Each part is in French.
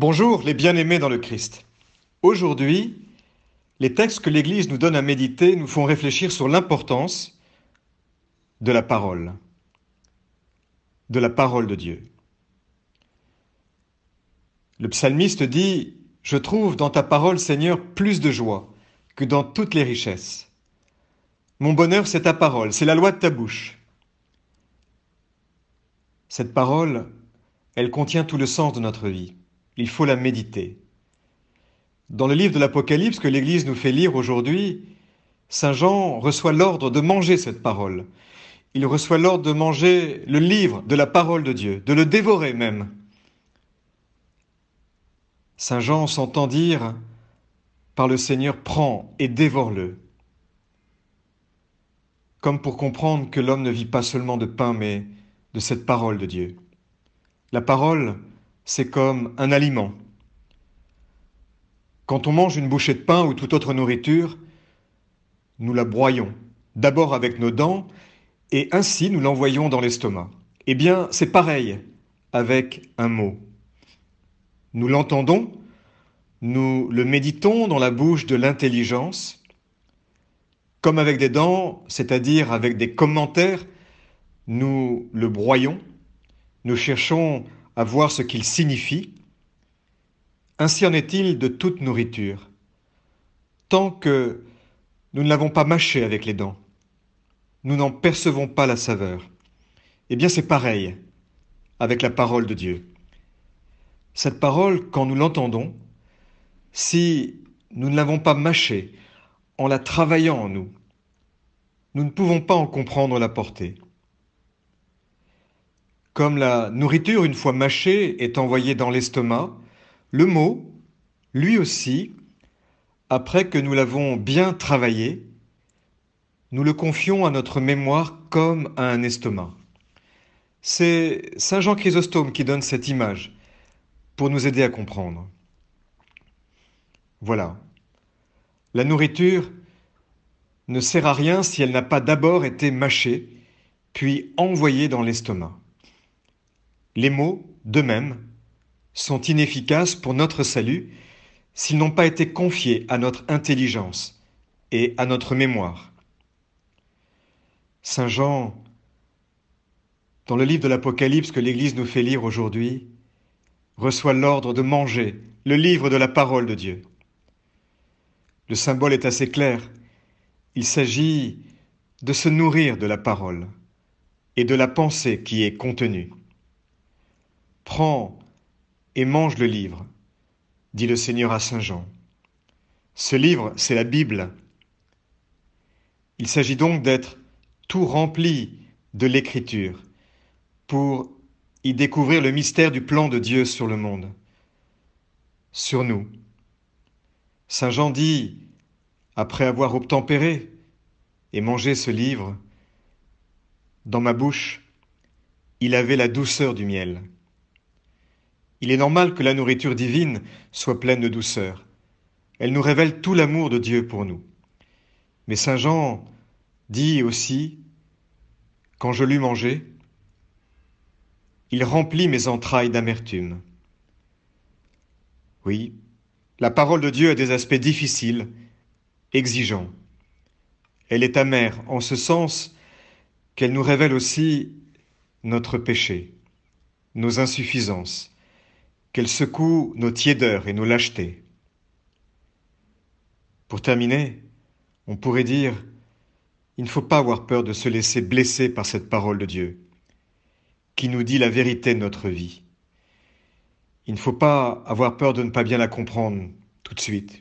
Bonjour les bien-aimés dans le Christ. Aujourd'hui, les textes que l'Église nous donne à méditer nous font réfléchir sur l'importance de la parole, de la parole de Dieu. Le psalmiste dit, Je trouve dans ta parole, Seigneur, plus de joie que dans toutes les richesses. Mon bonheur, c'est ta parole, c'est la loi de ta bouche. Cette parole, elle contient tout le sens de notre vie il faut la méditer. Dans le livre de l'Apocalypse que l'Église nous fait lire aujourd'hui, Saint Jean reçoit l'ordre de manger cette parole. Il reçoit l'ordre de manger le livre de la parole de Dieu, de le dévorer même. Saint Jean s'entend dire par le Seigneur, prends et dévore-le. Comme pour comprendre que l'homme ne vit pas seulement de pain, mais de cette parole de Dieu. La parole, c'est comme un aliment. Quand on mange une bouchée de pain ou toute autre nourriture, nous la broyons, d'abord avec nos dents, et ainsi nous l'envoyons dans l'estomac. Eh bien, c'est pareil avec un mot. Nous l'entendons, nous le méditons dans la bouche de l'intelligence, comme avec des dents, c'est-à-dire avec des commentaires, nous le broyons, nous cherchons à voir ce qu'il signifie, ainsi en est-il de toute nourriture, tant que nous ne l'avons pas mâchée avec les dents, nous n'en percevons pas la saveur. Eh bien c'est pareil avec la parole de Dieu. Cette parole, quand nous l'entendons, si nous ne l'avons pas mâchée en la travaillant en nous, nous ne pouvons pas en comprendre la portée. Comme la nourriture, une fois mâchée, est envoyée dans l'estomac, le mot, lui aussi, après que nous l'avons bien travaillé, nous le confions à notre mémoire comme à un estomac. C'est Saint Jean Chrysostome qui donne cette image pour nous aider à comprendre. Voilà. La nourriture ne sert à rien si elle n'a pas d'abord été mâchée, puis envoyée dans l'estomac. Les mots, d'eux-mêmes, sont inefficaces pour notre salut s'ils n'ont pas été confiés à notre intelligence et à notre mémoire. Saint Jean, dans le livre de l'Apocalypse que l'Église nous fait lire aujourd'hui, reçoit l'ordre de manger le livre de la parole de Dieu. Le symbole est assez clair. Il s'agit de se nourrir de la parole et de la pensée qui est contenue. Prends et mange le livre, dit le Seigneur à Saint Jean. Ce livre, c'est la Bible. Il s'agit donc d'être tout rempli de l'Écriture pour y découvrir le mystère du plan de Dieu sur le monde, sur nous. Saint Jean dit, après avoir obtempéré et mangé ce livre, dans ma bouche, il avait la douceur du miel. Il est normal que la nourriture divine soit pleine de douceur. Elle nous révèle tout l'amour de Dieu pour nous. Mais Saint Jean dit aussi, quand je l'eus mangé, il remplit mes entrailles d'amertume. Oui, la parole de Dieu a des aspects difficiles, exigeants. Elle est amère en ce sens qu'elle nous révèle aussi notre péché, nos insuffisances, qu'elle secoue nos tiédeurs et nos lâchetés. Pour terminer, on pourrait dire, il ne faut pas avoir peur de se laisser blesser par cette parole de Dieu, qui nous dit la vérité de notre vie. Il ne faut pas avoir peur de ne pas bien la comprendre tout de suite.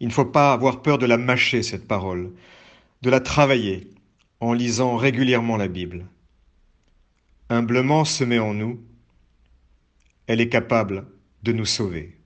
Il ne faut pas avoir peur de la mâcher, cette parole, de la travailler en lisant régulièrement la Bible. Humblement se en nous elle est capable de nous sauver.